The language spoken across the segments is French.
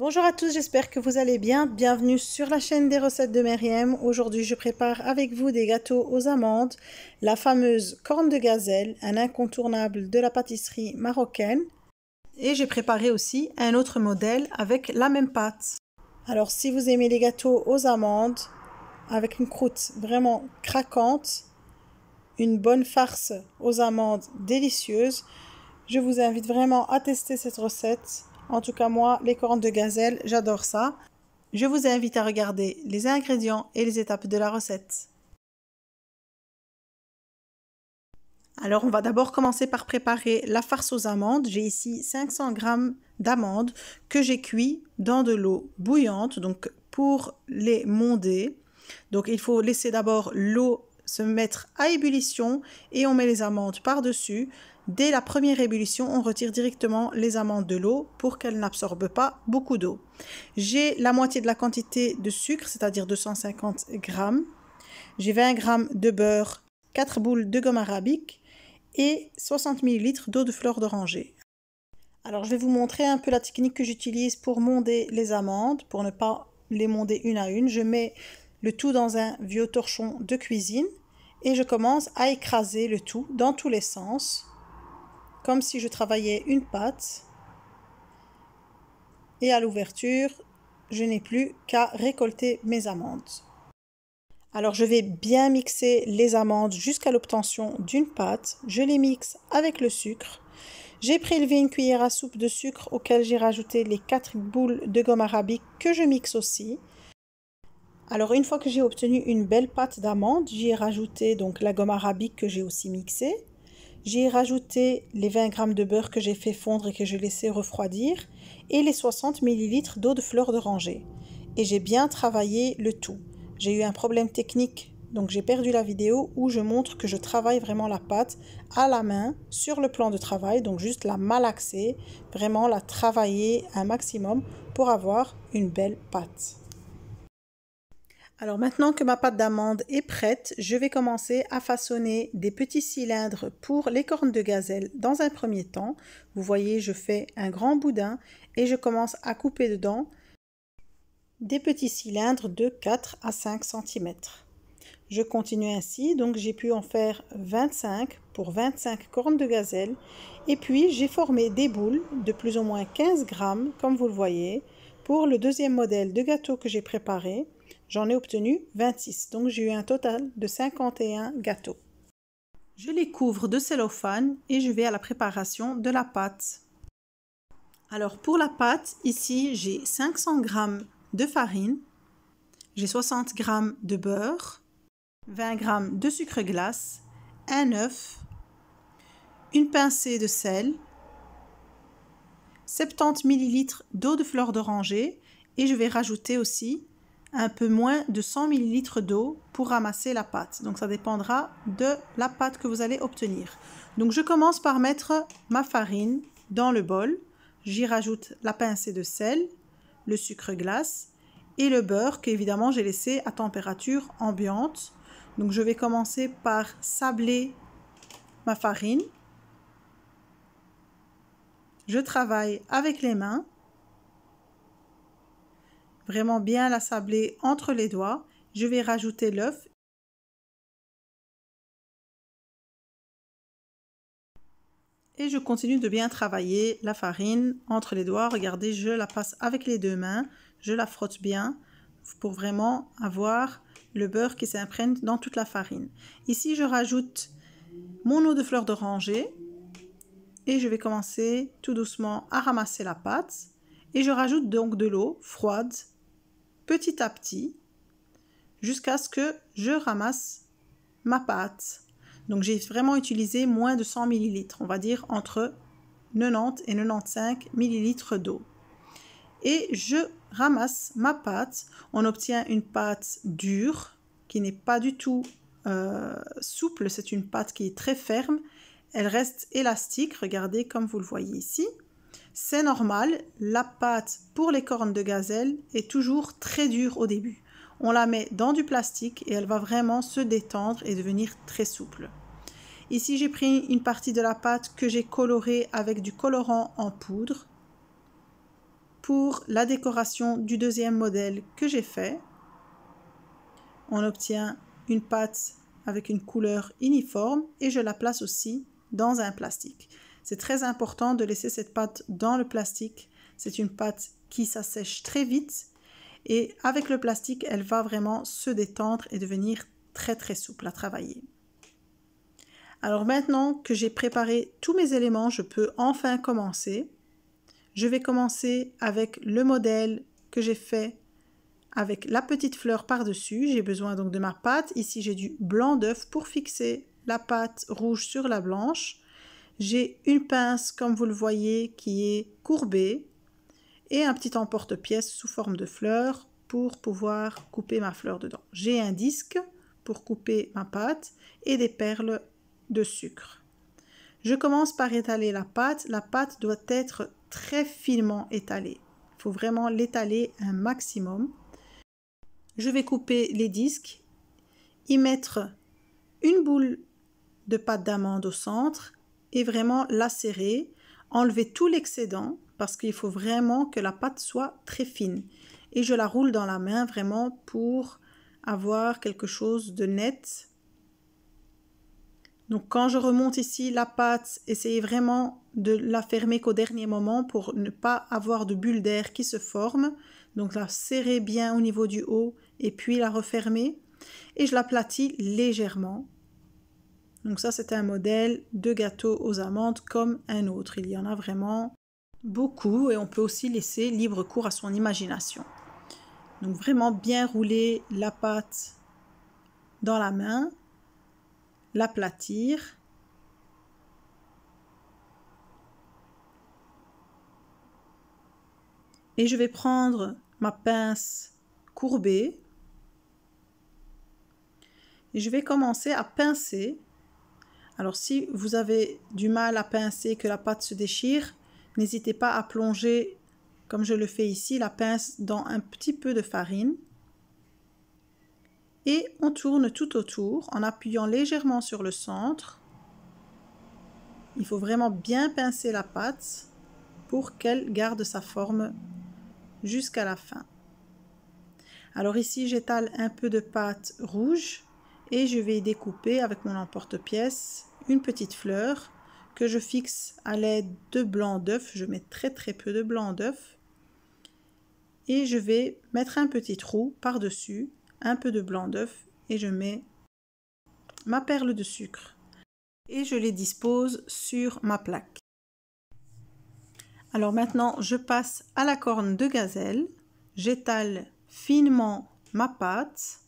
Bonjour à tous, j'espère que vous allez bien. Bienvenue sur la chaîne des recettes de Meriem. Aujourd'hui, je prépare avec vous des gâteaux aux amandes, la fameuse corne de gazelle, un incontournable de la pâtisserie marocaine. Et j'ai préparé aussi un autre modèle avec la même pâte. Alors, si vous aimez les gâteaux aux amandes, avec une croûte vraiment craquante, une bonne farce aux amandes délicieuse, je vous invite vraiment à tester cette recette en tout cas, moi, les cornes de gazelle, j'adore ça. Je vous invite à regarder les ingrédients et les étapes de la recette. Alors, on va d'abord commencer par préparer la farce aux amandes. J'ai ici 500 g d'amandes que j'ai cuit dans de l'eau bouillante, donc pour les monder. Donc, il faut laisser d'abord l'eau se mettre à ébullition et on met les amandes par-dessus. Dès la première ébullition, on retire directement les amandes de l'eau pour qu'elles n'absorbent pas beaucoup d'eau. J'ai la moitié de la quantité de sucre, c'est-à-dire 250 g. J'ai 20 g de beurre, 4 boules de gomme arabique et 60 ml d'eau de fleur d'oranger. Alors je vais vous montrer un peu la technique que j'utilise pour monder les amandes, pour ne pas les monder une à une. Je mets le tout dans un vieux torchon de cuisine et je commence à écraser le tout dans tous les sens comme si je travaillais une pâte Et à l'ouverture, je n'ai plus qu'à récolter mes amandes. Alors je vais bien mixer les amandes jusqu'à l'obtention d'une pâte. Je les mixe avec le sucre. J'ai prélevé une cuillère à soupe de sucre auquel j'ai rajouté les 4 boules de gomme arabique que je mixe aussi. Alors une fois que j'ai obtenu une belle pâte d'amandes, j'ai rajouté donc la gomme arabique que j'ai aussi mixée. J'ai rajouté les 20 g de beurre que j'ai fait fondre et que j'ai laissé refroidir et les 60 ml d'eau de fleur d'oranger. Et j'ai bien travaillé le tout. J'ai eu un problème technique, donc j'ai perdu la vidéo où je montre que je travaille vraiment la pâte à la main sur le plan de travail, donc juste la malaxer, vraiment la travailler un maximum pour avoir une belle pâte. Alors maintenant que ma pâte d'amande est prête, je vais commencer à façonner des petits cylindres pour les cornes de gazelle dans un premier temps. Vous voyez, je fais un grand boudin et je commence à couper dedans des petits cylindres de 4 à 5 cm. Je continue ainsi, donc j'ai pu en faire 25 pour 25 cornes de gazelle. Et puis j'ai formé des boules de plus ou moins 15 grammes, comme vous le voyez, pour le deuxième modèle de gâteau que j'ai préparé. J'en ai obtenu 26, donc j'ai eu un total de 51 gâteaux. Je les couvre de cellophane et je vais à la préparation de la pâte. Alors pour la pâte, ici j'ai 500 g de farine, j'ai 60 g de beurre, 20 g de sucre glace, un œuf, une pincée de sel, 70 ml d'eau de fleur d'oranger et je vais rajouter aussi un peu moins de 100 ml d'eau pour ramasser la pâte. Donc ça dépendra de la pâte que vous allez obtenir. Donc je commence par mettre ma farine dans le bol. J'y rajoute la pincée de sel, le sucre glace et le beurre que j'ai laissé à température ambiante. Donc je vais commencer par sabler ma farine. Je travaille avec les mains vraiment bien la sabler entre les doigts. Je vais rajouter l'œuf. Et je continue de bien travailler la farine entre les doigts. Regardez, je la passe avec les deux mains. Je la frotte bien pour vraiment avoir le beurre qui s'imprègne dans toute la farine. Ici, je rajoute mon eau de fleur d'oranger et je vais commencer tout doucement à ramasser la pâte et je rajoute donc de l'eau froide petit à petit jusqu'à ce que je ramasse ma pâte. Donc j'ai vraiment utilisé moins de 100 millilitres, on va dire entre 90 et 95 ml d'eau. Et je ramasse ma pâte. On obtient une pâte dure qui n'est pas du tout euh, souple, c'est une pâte qui est très ferme. Elle reste élastique, regardez comme vous le voyez ici. C'est normal, la pâte pour les cornes de gazelle est toujours très dure au début. On la met dans du plastique et elle va vraiment se détendre et devenir très souple. Ici, j'ai pris une partie de la pâte que j'ai colorée avec du colorant en poudre pour la décoration du deuxième modèle que j'ai fait. On obtient une pâte avec une couleur uniforme et je la place aussi dans un plastique. C'est très important de laisser cette pâte dans le plastique. C'est une pâte qui s'assèche très vite et avec le plastique, elle va vraiment se détendre et devenir très très souple à travailler. Alors maintenant que j'ai préparé tous mes éléments, je peux enfin commencer. Je vais commencer avec le modèle que j'ai fait avec la petite fleur par-dessus. J'ai besoin donc de ma pâte. Ici, j'ai du blanc d'œuf pour fixer la pâte rouge sur la blanche. J'ai une pince, comme vous le voyez, qui est courbée et un petit emporte-pièce sous forme de fleur pour pouvoir couper ma fleur dedans. J'ai un disque pour couper ma pâte et des perles de sucre. Je commence par étaler la pâte. La pâte doit être très finement étalée. Il faut vraiment l'étaler un maximum. Je vais couper les disques, y mettre une boule de pâte d'amande au centre et vraiment la serrer, enlever tout l'excédent parce qu'il faut vraiment que la pâte soit très fine. Et je la roule dans la main vraiment pour avoir quelque chose de net. Donc quand je remonte ici la pâte, essayez vraiment de la fermer qu'au dernier moment pour ne pas avoir de bulles d'air qui se forment. Donc la serrer bien au niveau du haut et puis la refermer. Et je l'aplatis légèrement donc ça, c'est un modèle de gâteau aux amandes comme un autre. Il y en a vraiment beaucoup et on peut aussi laisser libre cours à son imagination. Donc vraiment bien rouler la pâte dans la main, l'aplatir. Et je vais prendre ma pince courbée et je vais commencer à pincer alors si vous avez du mal à pincer, que la pâte se déchire, n'hésitez pas à plonger, comme je le fais ici, la pince dans un petit peu de farine. Et on tourne tout autour en appuyant légèrement sur le centre. Il faut vraiment bien pincer la pâte pour qu'elle garde sa forme jusqu'à la fin. Alors ici, j'étale un peu de pâte rouge et je vais découper avec mon emporte-pièce une petite fleur que je fixe à l'aide de blanc d'œuf. Je mets très très peu de blanc d'œuf. Et je vais mettre un petit trou par-dessus, un peu de blanc d'œuf et je mets ma perle de sucre. Et je les dispose sur ma plaque. Alors maintenant, je passe à la corne de gazelle. J'étale finement ma pâte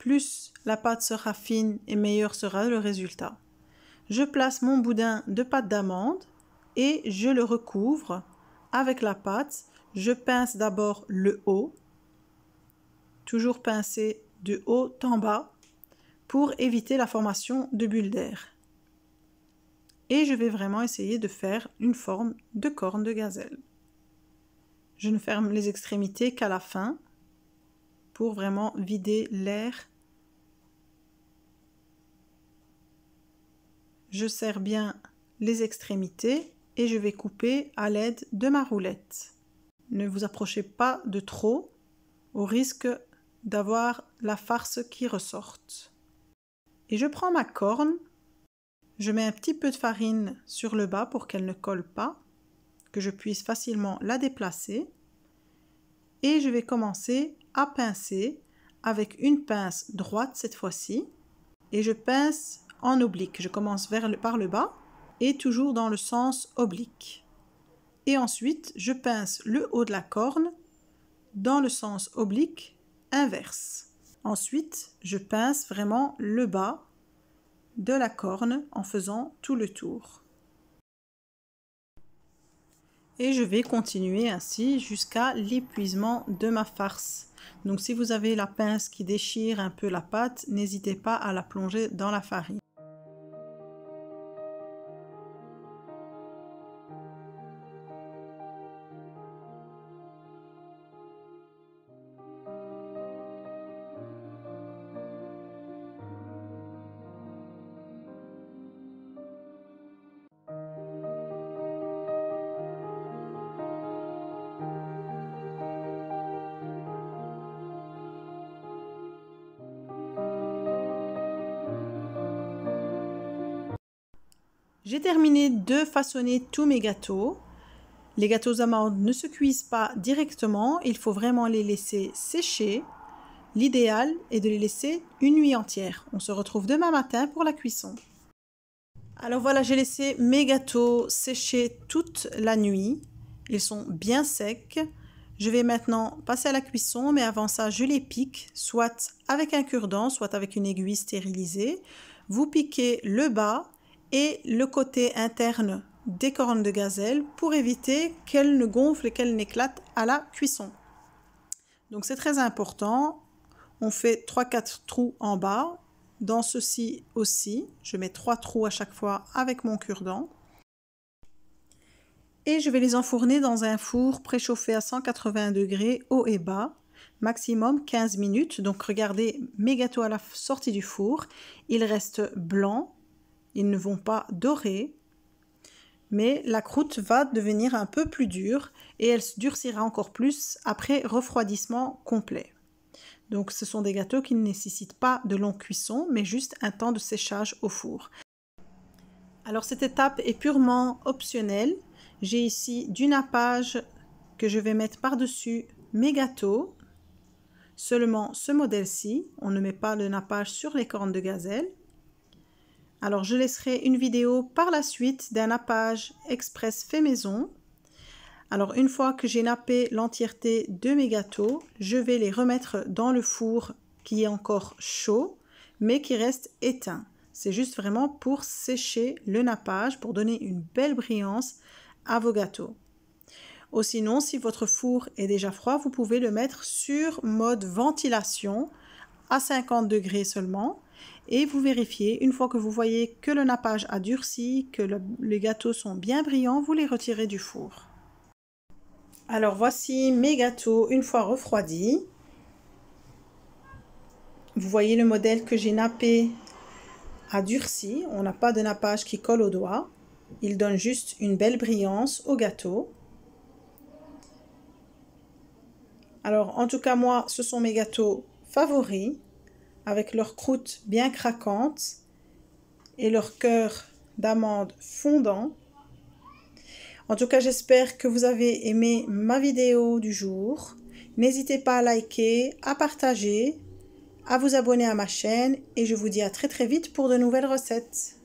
plus la pâte sera fine et meilleur sera le résultat. Je place mon boudin de pâte d'amande et je le recouvre avec la pâte. Je pince d'abord le haut, toujours pincer de haut en bas pour éviter la formation de bulles d'air. Et je vais vraiment essayer de faire une forme de corne de gazelle. Je ne ferme les extrémités qu'à la fin pour vraiment vider l'air je serre bien les extrémités et je vais couper à l'aide de ma roulette. Ne vous approchez pas de trop au risque d'avoir la farce qui ressorte. Et je prends ma corne, je mets un petit peu de farine sur le bas pour qu'elle ne colle pas, que je puisse facilement la déplacer, et je vais commencer à pincer avec une pince droite cette fois-ci, et je pince en oblique. Je commence vers par le bas et toujours dans le sens oblique. Et ensuite, je pince le haut de la corne dans le sens oblique inverse. Ensuite, je pince vraiment le bas de la corne en faisant tout le tour. Et je vais continuer ainsi jusqu'à l'épuisement de ma farce. Donc si vous avez la pince qui déchire un peu la pâte, n'hésitez pas à la plonger dans la farine. J'ai terminé de façonner tous mes gâteaux. Les gâteaux amandes ne se cuisent pas directement, il faut vraiment les laisser sécher. L'idéal est de les laisser une nuit entière. On se retrouve demain matin pour la cuisson. Alors voilà, j'ai laissé mes gâteaux sécher toute la nuit. Ils sont bien secs. Je vais maintenant passer à la cuisson, mais avant ça, je les pique, soit avec un cure-dent, soit avec une aiguille stérilisée. Vous piquez le bas et le côté interne des cornes de gazelle pour éviter qu'elles ne gonflent et qu'elles n'éclatent à la cuisson. Donc c'est très important. On fait 3-4 trous en bas. Dans ceci aussi, je mets 3 trous à chaque fois avec mon cure-dent. Et je vais les enfourner dans un four préchauffé à 180 degrés haut et bas, maximum 15 minutes. Donc regardez mes gâteaux à la sortie du four, ils restent blancs ils ne vont pas dorer, mais la croûte va devenir un peu plus dure et elle se durcira encore plus après refroidissement complet. Donc ce sont des gâteaux qui ne nécessitent pas de longue cuisson, mais juste un temps de séchage au four. Alors cette étape est purement optionnelle. J'ai ici du nappage que je vais mettre par-dessus mes gâteaux. Seulement ce modèle-ci, on ne met pas le nappage sur les cornes de gazelle. Alors je laisserai une vidéo par la suite d'un nappage express fait maison. Alors une fois que j'ai nappé l'entièreté de mes gâteaux, je vais les remettre dans le four qui est encore chaud mais qui reste éteint. C'est juste vraiment pour sécher le nappage, pour donner une belle brillance à vos gâteaux. Ou sinon, si votre four est déjà froid, vous pouvez le mettre sur mode ventilation à 50 degrés seulement et vous vérifiez. Une fois que vous voyez que le nappage a durci, que les gâteaux sont bien brillants, vous les retirez du four. Alors voici mes gâteaux une fois refroidis. Vous voyez le modèle que j'ai nappé a durci. On n'a pas de nappage qui colle au doigt. Il donne juste une belle brillance au gâteau. Alors en tout cas moi ce sont mes gâteaux favoris avec leur croûte bien craquante et leur cœur d'amande fondant. En tout cas, j'espère que vous avez aimé ma vidéo du jour. N'hésitez pas à liker, à partager, à vous abonner à ma chaîne et je vous dis à très très vite pour de nouvelles recettes.